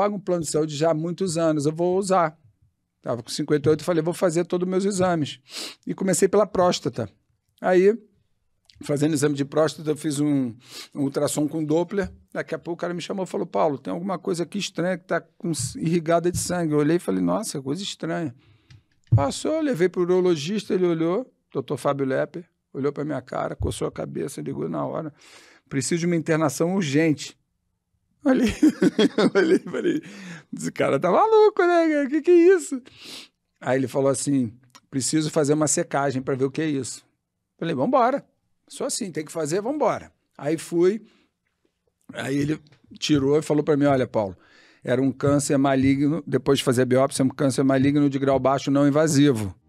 pago um plano de saúde já há muitos anos, eu vou usar. Estava com 58, falei, vou fazer todos os meus exames. E comecei pela próstata. Aí, fazendo exame de próstata, eu fiz um, um ultrassom com Doppler. Daqui a pouco o cara me chamou e falou, Paulo, tem alguma coisa aqui estranha que está irrigada de sangue. Eu olhei e falei, nossa, coisa estranha. Passou, levei para o urologista, ele olhou, doutor Fábio Lepper, olhou para minha cara, coçou a cabeça, ligou na hora. Preciso de uma internação urgente. Olhei, olhei e falei, esse cara tá maluco, né? O Que que é isso? Aí ele falou assim, preciso fazer uma secagem para ver o que é isso. Falei, vambora. Só assim, tem que fazer, vambora. Aí fui, aí ele tirou e falou para mim, olha, Paulo, era um câncer maligno, depois de fazer a biópsia, é um câncer maligno de grau baixo não invasivo.